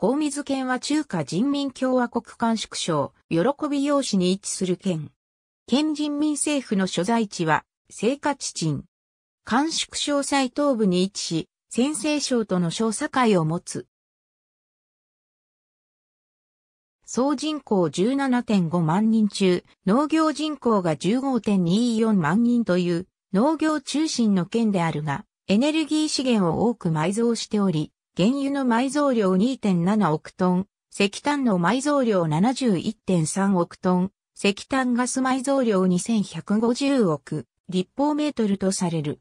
高水県は中華人民共和国甘粛省、喜び用紙に位置する県。県人民政府の所在地は、生活鎮。甘粛省最東部に位置し、先西省との省境を持つ。総人口17.5万人中、農業人口が15.24万人という農業中心の県であるが、エネルギー資源を多く埋蔵しており、原油の埋蔵量2.7億トン、石炭の埋蔵量71.3億トン、石炭ガス埋蔵量2150億立方メートルとされる。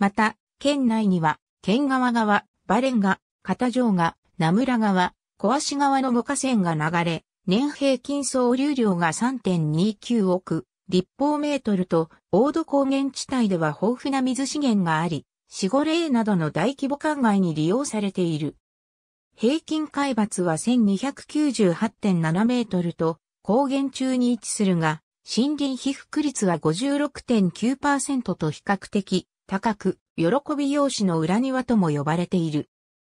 また、県内には、県側側、バレンガ、片城が、名村川、小足川の5河川が流れ、年平均総流量が3.29億立方メートルと、大土高原地帯では豊富な水資源があり、死後霊などの大規模灌漑に利用されている。平均海抜は1298.7メートルと高原中に位置するが、森林被覆率は56.9%と比較的高く、喜び用紙の裏庭とも呼ばれている。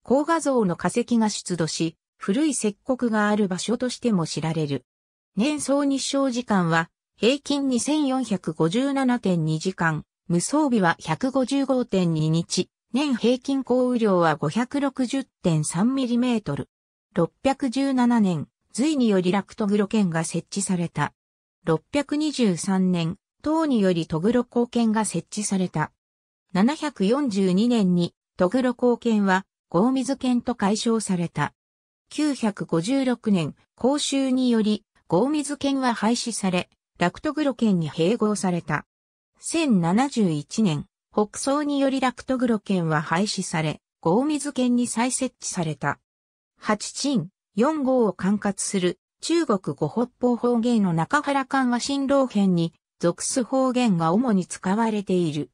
高画像の化石が出土し、古い石刻がある場所としても知られる。年総日照時間は平均2457.2時間、無装備は155.2日、年平均降雨量は 560.3mm。617年、隋によりラクトグロ県が設置された。623年、唐によりトグロ貢献が設置された。742年にトグロ貢献はミ水県と解消された。956年、公衆によりミ水県は廃止され、ラクトグロ県に併合された。1071年、北宋によりラクトグロ県は廃止され、ゴーミズ県に再設置された。八鎮、四号を管轄する中国五北方方言の中原間は新郎編に属す方言が主に使われている。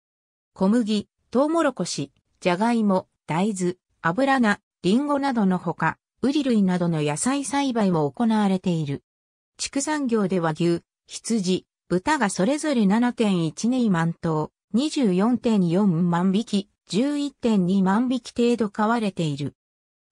小麦、トウモロコシ、ジャガイモ、大豆、油菜、リンゴなどのほか、ウリ類などの野菜栽培も行われている。畜産業では牛、羊、豚がそれぞれ7.12万頭、24.4万匹、11.2万匹程度飼われている。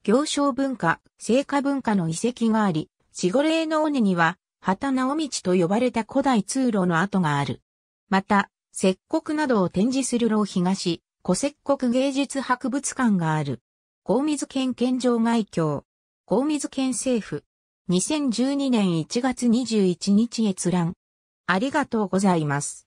行商文化、聖火文化の遺跡があり、死後霊の尾根には、旗直道と呼ばれた古代通路の跡がある。また、石刻などを展示する老東、古石刻芸術博物館がある。高水県県城外協。高水県政府。2012年1月21日閲覧。ありがとうございます。